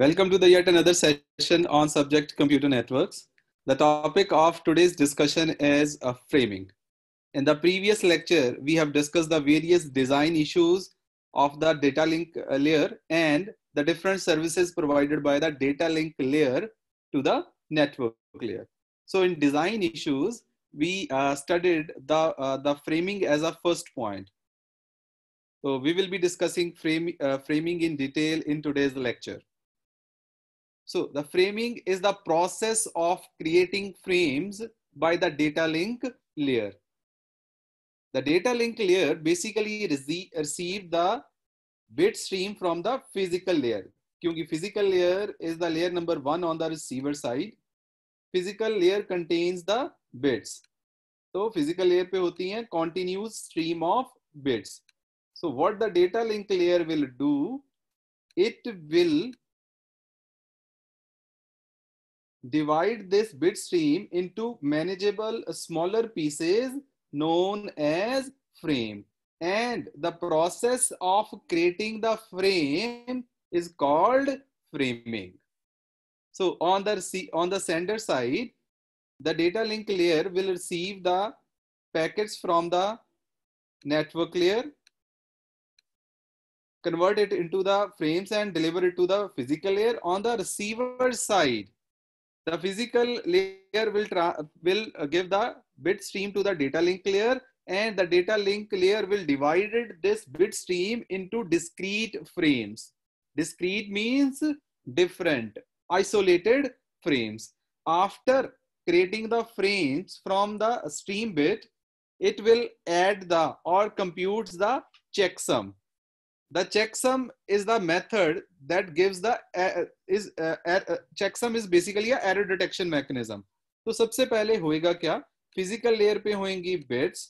Welcome to the yet another session on subject computer networks. The topic of today's discussion is uh, framing. In the previous lecture, we have discussed the various design issues of the data link uh, layer and the different services provided by the data link layer to the network layer. So in design issues, we uh, studied the, uh, the framing as a first point. So we will be discussing frame, uh, framing in detail in today's lecture. So the framing is the process of creating frames by the data link layer. The data link layer basically rece receive the bit stream from the physical layer. kyunki physical layer is the layer number 1 on the receiver side. Physical layer contains the bits. so physical layer pe hoti hain continuous stream of bits. So what the data link layer will do, it will divide this bit stream into manageable smaller pieces known as frame. And the process of creating the frame is called framing. So on the, on the sender side, the data link layer will receive the packets from the network layer, convert it into the frames and deliver it to the physical layer. On the receiver side, the physical layer will, will uh, give the bit stream to the data link layer and the data link layer will divide this bit stream into discrete frames. Discrete means different, isolated frames. After creating the frames from the stream bit, it will add the or computes the checksum. the checksum is the method that gives the uh, uh is uh, uh, uh, checksum is basically a error detection mechanism तो सबसे पहले होएगा क्या physical layer पे होएंगी bits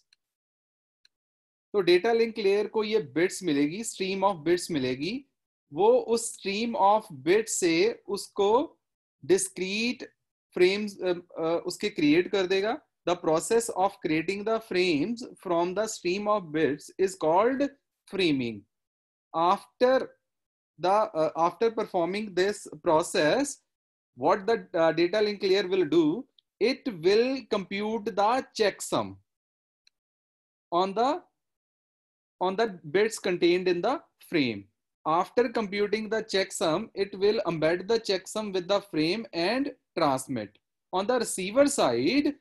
तो data link layer को ये बिट्स मिलेगी स्ट्रीम ऑफ बिट्स मिलेगी वो उस स्ट्रीम ऑफ बिट से उसको डिस्क्रीट फ्रेम्स uh, उसके क्रिएट कर देगा the process of creating the frames from the stream of bits is called framing after the uh, after performing this process what the uh, data link layer will do it will compute the checksum on the on the bits contained in the frame after computing the checksum it will embed the checksum with the frame and transmit on the receiver side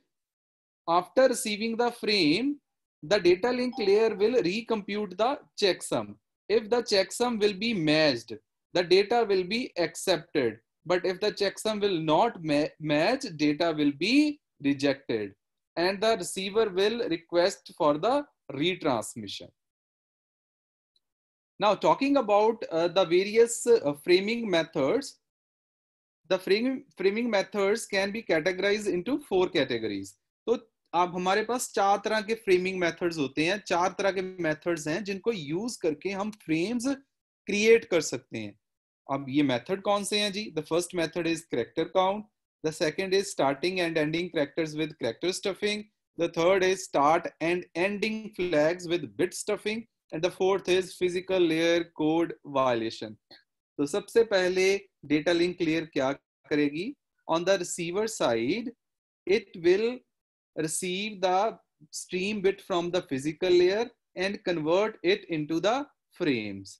after receiving the frame the data link layer will recompute the checksum if the checksum will be matched, the data will be accepted. But if the checksum will not ma match, data will be rejected. And the receiver will request for the retransmission. Now talking about uh, the various uh, framing methods, the frame, framing methods can be categorized into four categories. आप हमारे पास चार तरह के framing methods होते हैं चार तरह के मेथड्स हैं जिनको यूज करके हम फ्रेम्स क्रिएट कर सकते हैं अब ये मेथड कौन से हैं जी the first method is character count the second is starting and ending characters with character stuffing the third is start and ending flags with bit stuffing and the fourth is physical layer code violation तो सबसे पहले data link layer क्या करेगी on the receiver side it will receive the stream bit from the physical layer and convert it into the frames.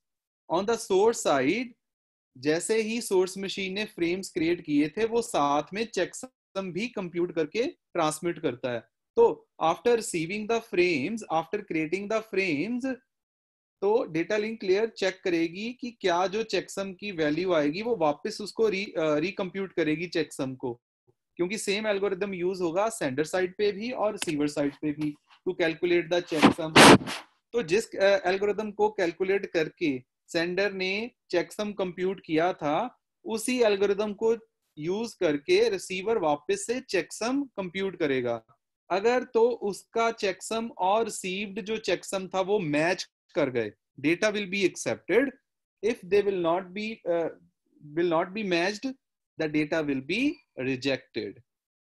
On the source side, जैसे ही source machine ने frames create किए थे वो साथ में चेकसम भी कंप्यूट करके ट्रांसमिट करता है तो after receiving the frames after creating the frames तो डेटा लिंक लेयर चेक करेगी कि क्या जो चेकसम की वैल्यू आएगी वो वापस उसको री रिकम्प्यूट uh, करेगी चेकसम को क्योंकि सेम एल्गोरिदम यूज होगा सेंडर साइड पे भी और रिसीवर साइड पे भी टू कैलकुलेट द चेकसम तो जिस एल्गोरिदम को कैलकुलेट करके सेंडर ने चेकसम कंप्यूट किया था उसी एल्गोरिदम को यूज करके रिसीवर वापस से चेकसम कंप्यूट करेगा अगर तो उसका चेकसम और रिसीव्ड जो चेकसम था वो मैच कर गए data will be accepted if they will not be will not be matched the data will be rejected.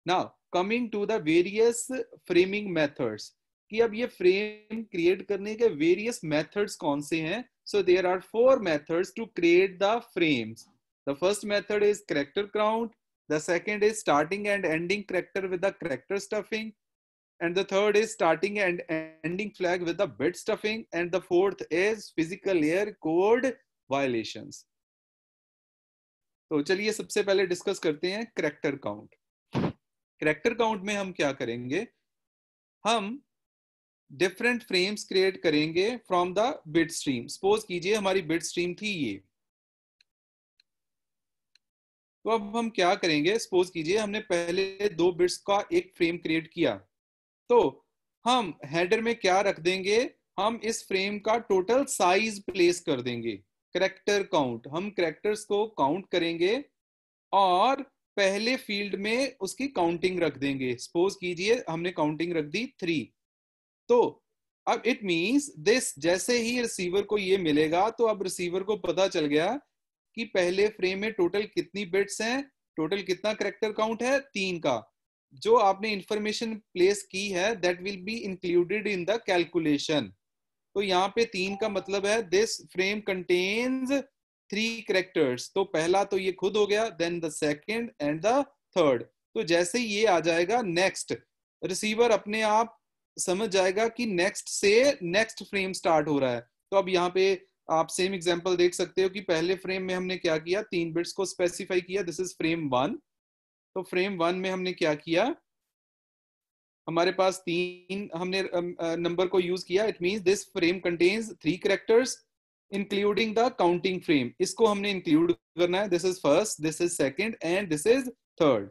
Now, coming to the various framing methods. कि अब ये फ्रेम क्रिएट करने के वेरियस मेथड्स कौन से हैं so there are four methods to create the frames the first method is character count the second is starting and ending character with the character stuffing and the third is starting and ending flag with the bit stuffing and the fourth is physical layer code violations तो चलिए सबसे पहले discuss करते हैं character count character count में हम क्या करेंगे हम डिफरेंट फ्रेम्स क्रिएट करेंगे from the bit stream suppose कीजिए हमारी बिट स्ट्रीम थी ये तो अब हम क्या करेंगे सपोज कीजिए हमने पहले दो बिट्स का एक फ्रेम क्रिएट किया तो हम हेडर में क्या रख देंगे हम इस फ्रेम का टोटल साइज प्लेस कर देंगे करेक्टर काउंट हम करेक्टर्स को काउंट करेंगे और पहले फील्ड में उसकी काउंटिंग रख देंगे सपोज कीजिए हमने काउंटिंग रख दी थ्री तो अब इट मींस दिस जैसे ही रिसीवर को ये मिलेगा तो अब रिसीवर को पता चल गया कि पहले फ्रेम में टोटल कितनी बिट्स हैं टोटल कितना करेक्टर काउंट है तीन का जो आपने इंफॉर्मेशन प्लेस की है that will be included in the calculation तो यहाँ पे तीन का मतलब है this frame contains three characters तो पहला तो ये खुद हो गया then the second and the third तो जैसे ये आ जाएगा नेक्स्ट रिसीवर अपने आप समझ जाएगा कि नेक्स्ट से नेक्स्ट फ्रेम स्टार्ट हो रहा है तो अब यहाँ पे आप सेम एग्जांपल देख सकते हो कि पहले फ्रेम में हमने क्या किया तीन बिट्स को स्पेसिफाई किया दिस इज फ्रेम वन तो फ्रेम वन में हमने क्या किया हमारे पास तीन हमने नंबर को यूज किया it mean this frame contains three characters including the counting frame इसको हमने इंक्लूड करना है this is first this is second and this is third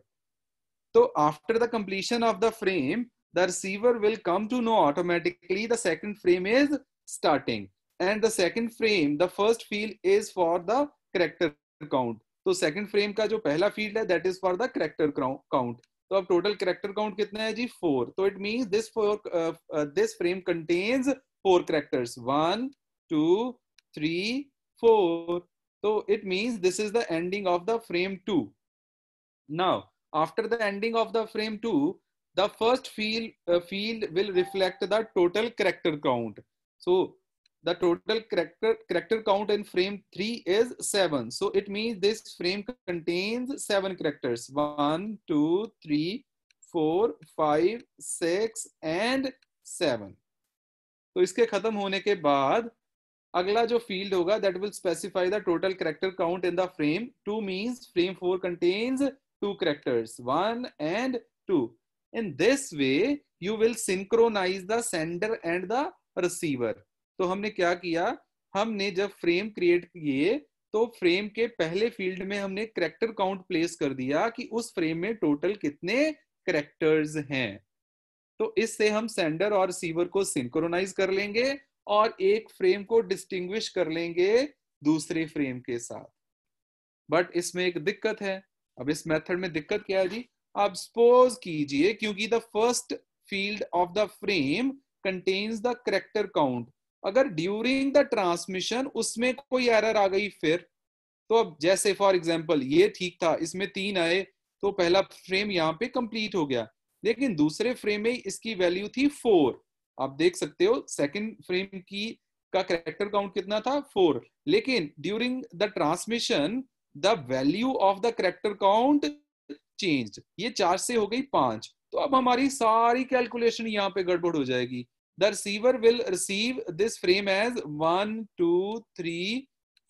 तो after the completion of the frame the receiver will come to know automatically the second frame is starting and the second frame the first field is for the character count तो second frame का जो पहला field है that is for the character count तो अब total character count कितना है जी फोर तो it mean this four this frame contains four characters one two three four तो it means this is the ending of the frame two now after the ending of the frame two the first field field will reflect the total character count so the total character character count in frame 3 is 7 so it means this frame contains 7 characters 1 2 3 4 5 6 and 7 so iske khatam hone ke baad agla jo field hoga that will specify the total character count in the frame 2 means frame 4 contains two characters 1 and 2 in this way you will synchronize the sender and the receiver तो हमने क्या किया हमने जब frame create किए तो frame के पहले फील्ड में हमने करेक्टर काउंट प्लेस कर दिया कि उस फ्रेम में टोटल कितने करेक्टर्स हैं तो इससे हम सेंडर और रिसीवर को सिंक्रोनाइज कर लेंगे और एक फ्रेम को डिस्टिंग्विश कर लेंगे दूसरे फ्रेम के साथ बट इसमें एक दिक्कत है अब इस मेथड में दिक्कत क्या है जी आप सपोज कीजिए क्योंकि the first field of the frame contains the character count अगर ड्यूरिंग द ट्रांसमिशन उसमें कोई एरर आ गई फिर तो अब जैसे फॉर एग्जाम्पल ये ठीक था इसमें तीन आए तो पहला फ्रेम यहाँ पे कंप्लीट हो गया लेकिन दूसरे फ्रेम में इसकी वैल्यू थी फोर आप देख सकते हो सेकंड फ्रेम की का करेक्टर काउंट कितना था फोर लेकिन during the transmission the value of the character count change ये चार से हो गई पांच तो अब हमारी सारी कैलकुलेशन यहाँ पे गड़बड़ हो जाएगी the receiver will receive this frame as one two three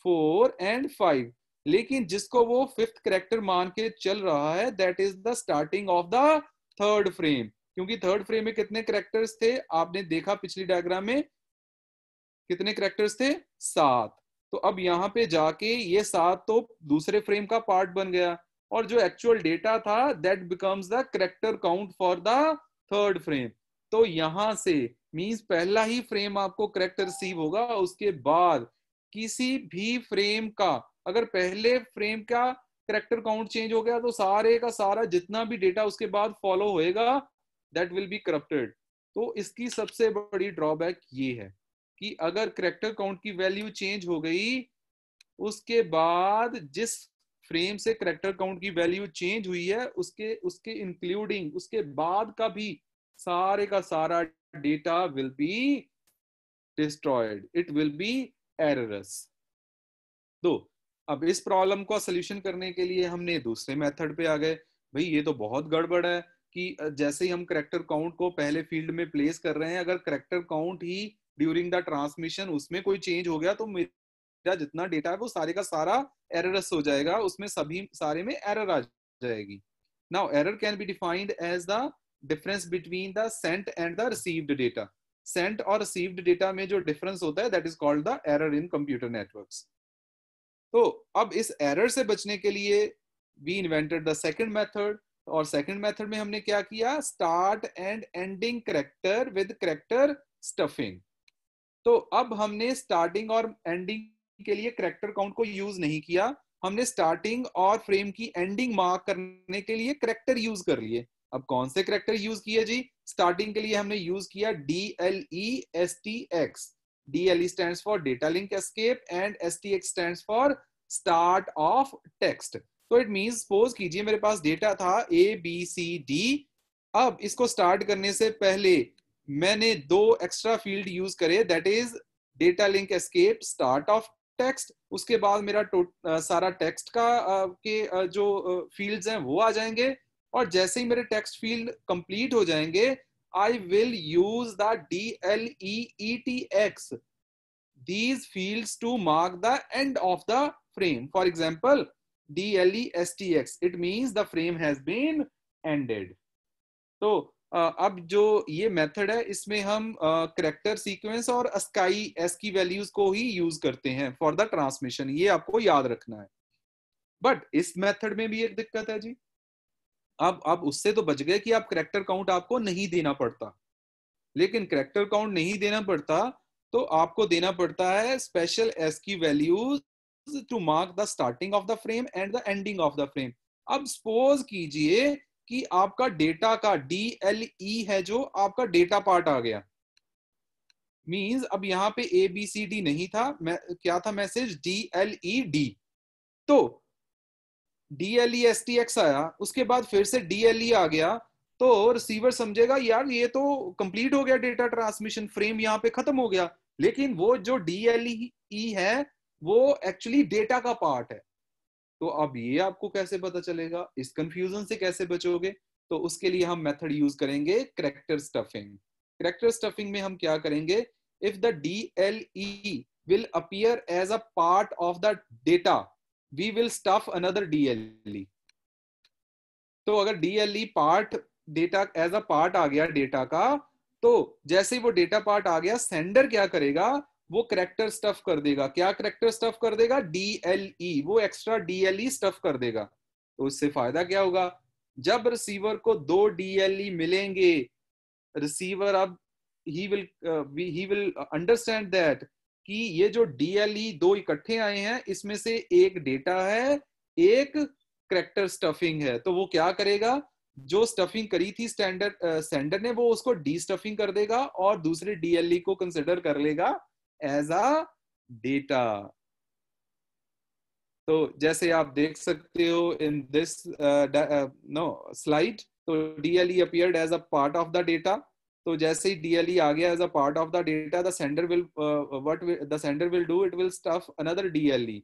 four and five लेकिन जिसको वो फिफ्थ करेक्टर मान के चल रहा है that is the starting of the third frame क्योंकि थर्ड फ्रेम में कितने करेक्टर्स थे आपने देखा पिछली डायग्राम में कितने करेक्टर्स थे सात तो अब यहाँ पे जाके ये सात तो दूसरे फ्रेम का पार्ट बन गया और जो एक्चुअल डेटा था that becomes the character count for the third frame तो यहां से मीन्स पहला ही फ्रेम आपको करेक्ट रिसीव होगा उसके बाद किसी भी फ्रेम का अगर पहले फ्रेम का करेक्टर काउंट चेंज हो गया तो सारे का सारा जितना भी डेटा उसके बाद फॉलो होएगा दैट विल बी करप्टेड तो इसकी सबसे बड़ी ड्रॉबैक ये है कि अगर करेक्टर काउंट की वैल्यू चेंज हो गई उसके बाद जिस फ्रेम से करेक्टर काउंट की वैल्यू चेंज हुई है उसके उसके इंक्लूडिंग उसके बाद का भी सारे का सारा data will be destroyed. It will be errorless. दो तो अब इस प्रॉब्लम को सोल्यूशन करने के लिए हमने दूसरे मेथड पे आ गए भाई ये तो बहुत गड़बड़ है कि जैसे ही हम करेक्टर काउंट को पहले फील्ड में प्लेस कर रहे हैं अगर करेक्टर काउंट ही ड्यूरिंग द ट्रांसमिशन उसमें कोई चेंज हो गया तो मेरा जितना डेटा है वो सारे का सारा एररस हो जाएगा उसमें सभी सारे में एरर आ जाएगी now error can be defined as the difference between the sent and the received data sent और रिसीव्ड डेटा में जो डिफरेंस होता है that is called the error in computer network तो अब इस एरर से बचने के लिए we invented the second method और सेकेंड मैथड में हमने क्या किया start and ending character with character stuffing तो अब हमने स्टार्टिंग और एंडिंग के लिए करेक्टर काउंट को यूज नहीं किया हमने स्टार्टिंग और फ्रेम की एंडिंग मार्क करने के लिए करेक्टर यूज कर लिए अब कौन से करेक्टर यूज किए जी स्टार्टिंग के लिए हमने यूज किया D L E S T X D L E stand for data link escape and S T X stand for start of text तो इट मीन सपोज कीजिए मेरे पास डेटा था A B C D अब इसको start करने से पहले मैंने दो एक्स्ट्रा फील्ड यूज करे that is data link escape start of text उसके बाद मेरा आ, सारा टेक्स्ट का आ, के आ, जो फील्ड्स हैं वो आ जाएंगे और जैसे ही मेरे टेक्स्ट फील्ड कंप्लीट हो जाएंगे I will use the D L E T X these to end of the frame for example D L E S T X it mean the frame has been ended तो अब जो ये method है इसमें हम character sequence और स्काई ASCII values को ही यूज करते हैं फॉर द ट्रांसमिशन ये आपको याद रखना है बट इस मेथड में भी एक दिक्कत है जी अब अब उससे तो बच गए कि आप करेक्टर काउंट आपको नहीं देना पड़ता लेकिन करेक्टर काउंट नहीं देना पड़ता तो आपको देना पड़ता है special ASCII values to mark the starting of the frame and the ending of the frame अब सपोज कीजिए कि आपका डेटा का डी एल ई है जो आपका डेटा पार्ट आ गया मींस अब यहां पे ए बी सी डी नहीं था मैं क्या था message D L E D तो डीएलई एस टी एक्स आया उसके बाद फिर से डी एल ई आ गया तो रिसीवर समझेगा यार ये तो कंप्लीट हो गया डेटा ट्रांसमिशन फ्रेम यहाँ पे खत्म हो गया लेकिन वो जो डीएलई e है वो एक्चुअली डेटा का पार्ट है तो अब ये आपको कैसे पता चलेगा इस कंफ्यूजन से कैसे बचोगे तो उसके लिए हम मेथड यूज करेंगे करेक्टर स्टफिंग करेक्टर स्टफिंग में हम क्या करेंगे if the DLE will appear as a part of the data we will stuff another DLE तो अगर DLE part data as a part आ गया डेटा का तो जैसे ही वो डेटा पार्ट आ गया सेंडर क्या करेगा वो करेक्टर स्टफ कर देगा क्या करेक्टर स्टफ कर देगा डीएलई e. वो एक्स्ट्रा डीएलई स्टफ कर देगा तो उससे फायदा क्या होगा जब रिसीवर को दो डीएलई e मिलेंगे रिसीवर अब he will he will understand that कि ये जो डीएलई e दो इकट्ठे आए हैं इसमें से एक डेटा है एक करेक्टर स्टफिंग है तो वो क्या करेगा जो स्टफिंग करी थी स्टैंडर्ड सेंडर ने वो उसको डी स्टफिंग कर देगा और दूसरे डीएलई e को कंसिडर कर लेगा एज अ डेटा तो जैसे आप देख सकते हो इन दिस नो स्लाइड तो DLE appeared as a part of the data तो जैसे ही डीएलई आ गया as a part of the data sender will what the sender will do it will stuff another DLE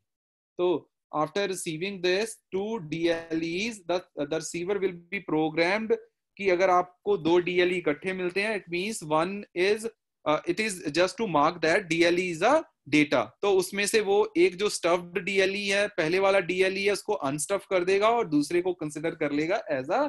तो after receiving this two DLEs the the receiver will be programmed कि अगर आपको दो डी एल ई इकट्ठे मिलते हैं it means one is it is just to mark that D L E is a data तो उसमें से वो एक जो स्टफ्ड डीएलई है पहले वाला डीएलई है उसको अनस्टफ कर देगा और दूसरे को कंसिडर कर लेगा एज अ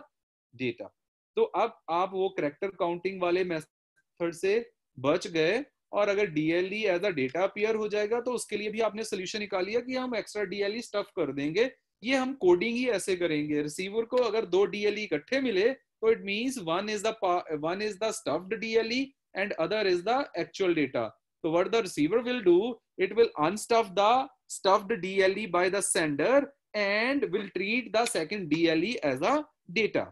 डेटा तो अब आप वो करेक्टर काउंटिंग वाले मेथड से बच गए और अगर DLE as a data appear हो जाएगा तो उसके लिए भी आपने सोल्यूशन निकाल लिया कि हम एक्स्ट्रा डीएलई स्टफ कर देंगे ये हम कोडिंग ही ऐसे करेंगे रिसीवर को अगर दो डीएलई e इकट्ठे मिले तो it means one is the one is the stuffed DLE and other is the actual data तो what the receiver will do it will unstuff the stuffed DLE by the sender and will treat the second DLE as a data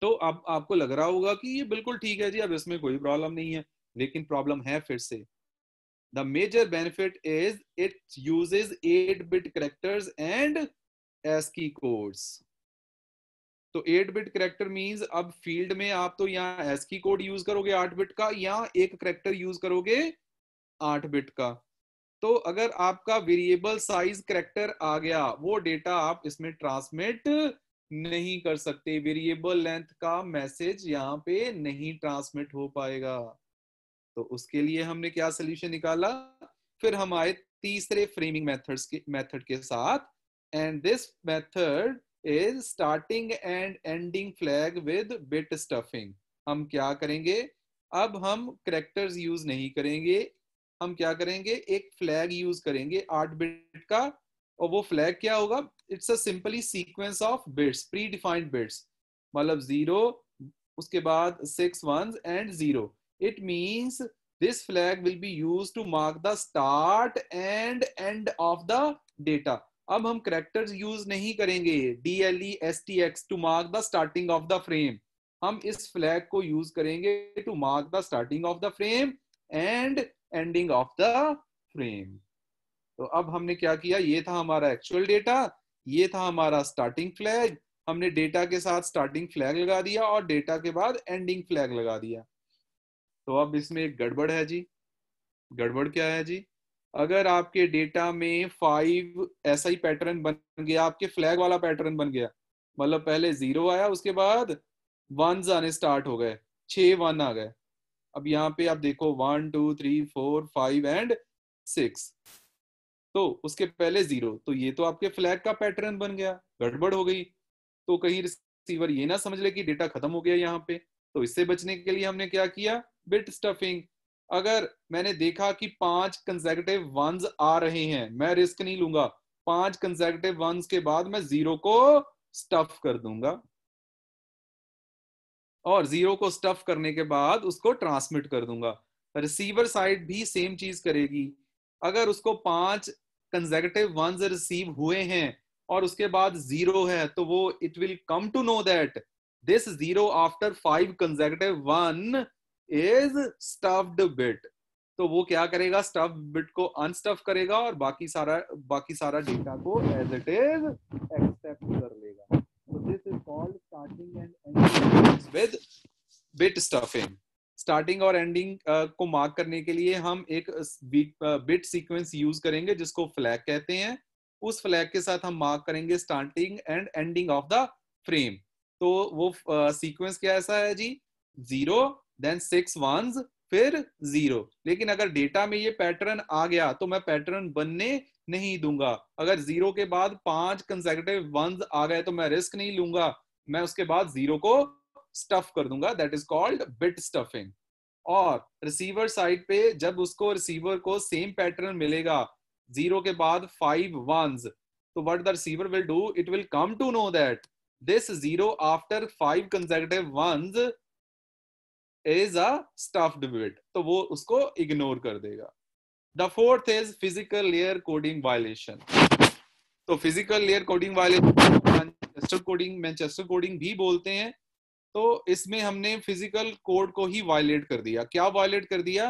तो अब आपको लग रहा होगा कि ये बिल्कुल ठीक है जी अब इसमें कोई प्रॉब्लम नहीं है लेकिन प्रॉब्लम है फिर से the major benefit is it eight bit bit and ASCII codes तो एट बिट करेक्टर मीन्स अब फील्ड में आप तो यहाँ एसकी कोड यूज करोगे आठ बिट का या एक करेक्टर यूज करोगे आठ बिट का तो अगर आपका वेरिएबल साइज करेक्टर आ गया वो डेटा आप इसमें ट्रांसमिट नहीं कर सकते वेरिएबल लेंथ का मैसेज यहाँ पे नहीं ट्रांसमिट हो पाएगा तो उसके लिए हमने क्या सोल्यूशन निकाला फिर हम आए तीसरे फ्रेमिंग मेथड्स के मेथड के साथ and this method is starting and ending flag with bit stuffing हम क्या करेंगे अब हम करेक्टर्स यूज नहीं करेंगे हम क्या करेंगे एक फ्लैग यूज करेंगे आठ बिट का और वो फ्लैग क्या होगा it's a simply sequence of bits predefined bits मतलब जीरो उसके बाद six one and zero it means this flag will be used to mark the start and end of the data अब हम characters use नहीं करेंगे D L E S T X to mark the starting of the frame हम इस flag को use करेंगे to mark the starting of the frame and ending of the frame तो अब हमने क्या किया ये था हमारा एक्चुअल डेटा ये था हमारा स्टार्टिंग फ्लैग हमने डेटा के साथ स्टार्टिंग फ्लैग लगा दिया और डेटा के बाद एंडिंग फ्लैग लगा दिया तो अब इसमें एक गड़बड़ है जी गड़बड़ क्या है जी अगर आपके डेटा में फाइव ऐसा ही पैटर्न बन गया आपके फ्लैग वाला पैटर्न बन गया मतलब पहले जीरो आया उसके बाद वन आने स्टार्ट हो गए छ वन आ गए अब यहाँ पे आप देखो one two three four five and six तो उसके पहले जीरो तो ये तो आपके फ्लैग का पैटर्न बन गया गड़बड़ हो गई तो कहीं रिसीवर ये ना समझ ले कि डेटा खत्म हो गया यहाँ पे तो इससे बचने के लिए हमने क्या किया बिट स्टफिंग अगर मैंने देखा कि पांच कंजेकेटिव वंस आ रहे हैं मैं रिस्क नहीं लूंगा पांच कंजेकेटिव वंस के बाद मैं जीरो को स्टफ कर दूंगा और जीरो को स्टफ करने के बाद उसको ट्रांसमिट कर दूंगा रिसीवर साइड भी सेम चीज करेगी अगर उसको पांच कंजेकेटिव वंस रिसीव हुए हैं और उसके बाद जीरो है तो वो it will come to know that this zero after five consecutive one is stuffed bit तो वो क्या करेगा स्टफ बिट को अनस्टफ करेगा और बाकी सारा बाकी सारा डेटा को एज इट इज एक्सेप्ट कर लेगा so this is called starting एंड ending with bit stuffing starting और एंडिंग uh, को मार्क करने के लिए हम एक बिट सीक्वेंस यूज करेंगे जिसको फ्लैग कहते हैं उस फ्लैग के साथ हम मार्क करेंगे starting and ending of the frame तो वो सीक्वेंस uh, क्या ऐसा है जी जीरो देन सिक्स वन फिर जीरो लेकिन अगर डेटा में ये पैटर्न आ गया तो मैं पैटर्न बनने नहीं दूंगा अगर जीरो के बाद पांच कंसेक्यूटिव वन आ गए तो मैं रिस्क नहीं लूंगा मैं उसके बाद जीरो को स्टफ कर दूंगा that is called bit stuffing और रिसीवर साइड पे जब उसको रिसीवर को सेम पैटर्न मिलेगा जीरो के बाद फाइव वन तो what the receiver will do it will come to know that this zero after five conservative one is a stuffed bit तो वो उसको इग्नोर कर देगा the fourth is physical layer coding violation तो physical layer coding violation Manchester coding Manchester coding भी बोलते हैं तो इसमें हमने फिजिकल कोड को ही वायलेट कर दिया क्या वायलेट कर दिया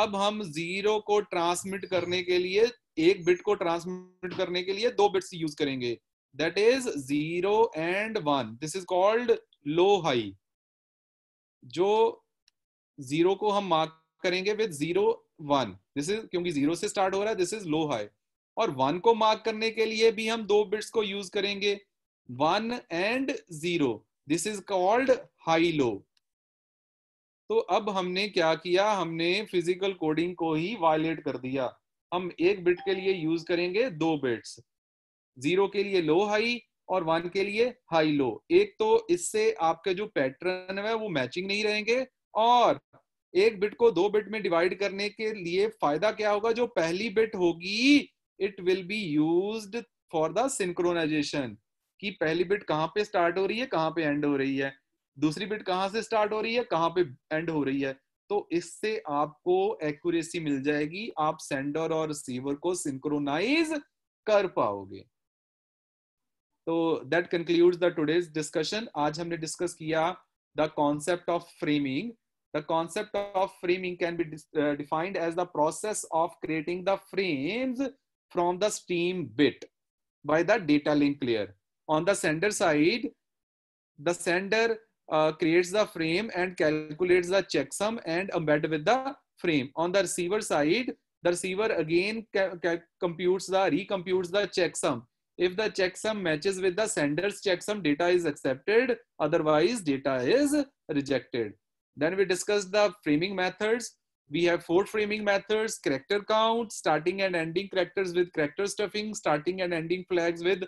अब हम जीरो को ट्रांसमिट करने के लिए एक बिट को ट्रांसमिट करने के लिए दो बिट्स यूज करेंगे that is zero and one this is called low high जो जीरो को हम मार्क करेंगे with zero one this is क्योंकि जीरो से स्टार्ट हो रहा है दिस इज लो हाई और वन को मार्क करने के लिए भी हम दो बिट्स को यूज करेंगे one and zero this is called high low तो अब हमने क्या किया हमने फिजिकल कोडिंग को ही वायलेट कर दिया हम एक बिट के लिए यूज करेंगे दो बिट्स जीरो के लिए लो हाई और वन के लिए हाई लो एक तो इससे आपके जो पैटर्न है वो मैचिंग नहीं रहेंगे और एक बिट को दो बिट में डिवाइड करने के लिए फायदा क्या होगा जो पहली बिट होगी it will be used for the synchronization कि पहली बिट कहाँ पे स्टार्ट हो रही है कहाँ पे एंड हो रही है दूसरी बिट कहाँ से स्टार्ट हो रही है कहाँ पे एंड हो रही है तो इससे आपको एक्यूरेसी मिल जाएगी आप सेंडर और रिसीवर को सिंक्रोनाइज कर पाओगे तो that concludes the today's discussion आज हमने डिस्कस किया the concept of framing the concept of framing can be defined as the process of creating the frames from the the bit by the data link link on the sender side the sender uh, creates the frame and calculates the checksum and embed with the frame on the receiver side the receiver again computes the recomputes the checksum if the checksum matches with the sender's checksum data is accepted otherwise data is rejected then we discussed the framing methods we have four framing methods character count starting and ending characters with character stuffing starting and ending flags with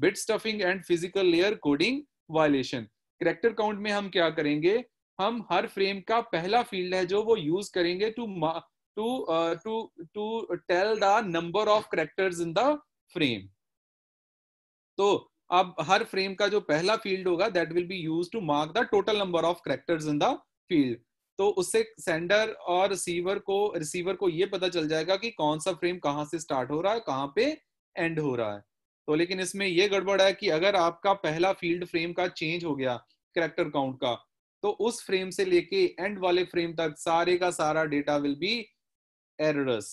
bit stuffing and physical layer coding violation character count में हम क्या करेंगे हम हर frame का पहला field है जो वो यूज करेंगे to to to to tell the number of characters in the frame तो अब हर फ्रेम का जो पहला फील्ड होगा that will be use to mark the total number of characters in the field तो उससे सेंडर और रिसीवर को रिसीवर को ये पता चल जाएगा कि कौन सा फ्रेम कहाँ से स्टार्ट हो रहा है कहाँ पे एंड हो रहा है तो लेकिन इसमें यह गड़बड़ है कि अगर आपका पहला फील्ड फ्रेम का चेंज हो गया करेक्टर काउंट का तो उस फ्रेम से लेके एंड वाले फ्रेम तक सारे का सारा data will be erroneous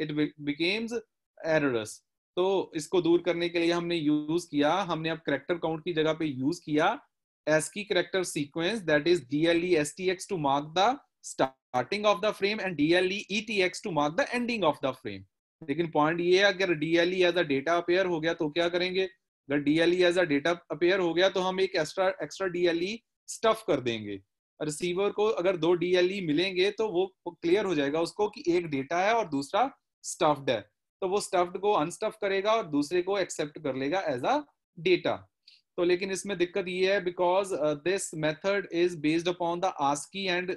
it becomes erroneous तो इसको दूर करने के लिए हमने यूज किया हमने अब करेक्टर काउंट की जगह पे यूज किया is DLE S T X to mark the starting of the frame and DLE E T X to mark the ending of the frame लेकिन पॉइंट ये है अगर DLE as a data appear हो गया तो क्या करेंगे अगर DLE as a data appear हो गया तो हम एक एक्स्ट्रा एक्स्ट्रा डीएलई स्टफ कर देंगे रिसीवर को अगर दो डीएलई मिलेंगे तो वो क्लियर हो जाएगा उसको कि एक डेटा है और दूसरा स्टफ्ड है तो वो स्टफ्ड को अनस्टफ करेगा और दूसरे को एक्सेप्ट कर लेगा एज अ डेटा तो लेकिन इसमें दिक्कत ये है because this method is based upon the ASCII and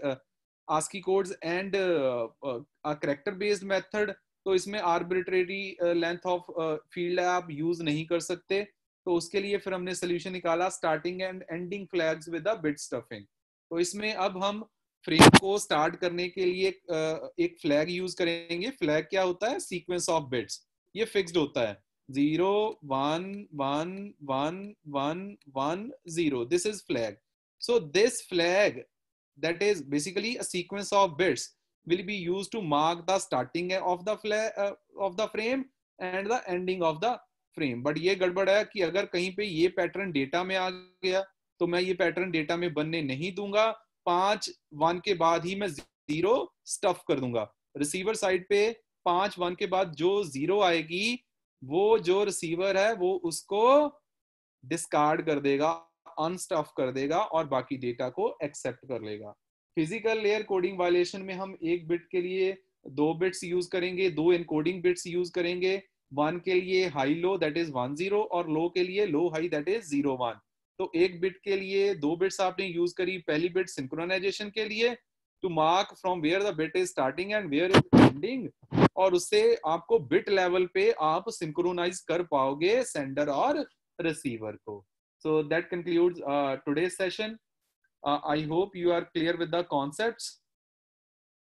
ASCII codes and character based method तो इसमें आर्बिट्रेरी लेंथ ऑफ फील्ड है आप यूज नहीं कर सकते तो उसके लिए फिर हमने सोल्यूशन निकाला starting and ending flags with bit stuffing तो इसमें अब हम फ्रेम को स्टार्ट करने के लिए uh, एक फ्लैग यूज करेंगे फ्लैग क्या होता है सीक्वेंस ऑफ बिट्स ये फिक्स्ड होता है zero one one one one one zero this is flag so this flag that is basically a sequence of bits will be used to mark the starting of the uh, of the frame and the ending of the frame but ये गड़बड़ है कि अगर कहीं पे ये pattern data में आ गया तो मैं ये पैटर्न डेटा में बनने नहीं दूंगा पांच वन के बाद ही मैं जीरो स्टफ कर दूंगा रिसीवर साइड पे पांच वन के बाद जो जीरो आएगी वो जो रिसीवर है वो उसको डिस्कार्ड कर देगा अनस्टफ कर देगा और बाकी डेटा को एक्सेप्ट कर लेगा फिजिकल लेयर कोडिंग वायलेशन में हम एक बिट के लिए दो बिट्स यूज करेंगे दो इनकोडिंग बिट्स यूज करेंगे वन के लिए high low that is one zero और लो के लिए low high that is zero one तो एक बिट के लिए दो बिट्स आपने यूज करी पहली बिट सिंक्रोनाइजेशन के लिए to mark from where the bit is starting and where is ending और उससे आपको बिट लेवल पे आप सिंक्रोनाइज कर पाओगे सेंडर और रिसीवर को so that concludes today session uh, i hope you are clear with the concepts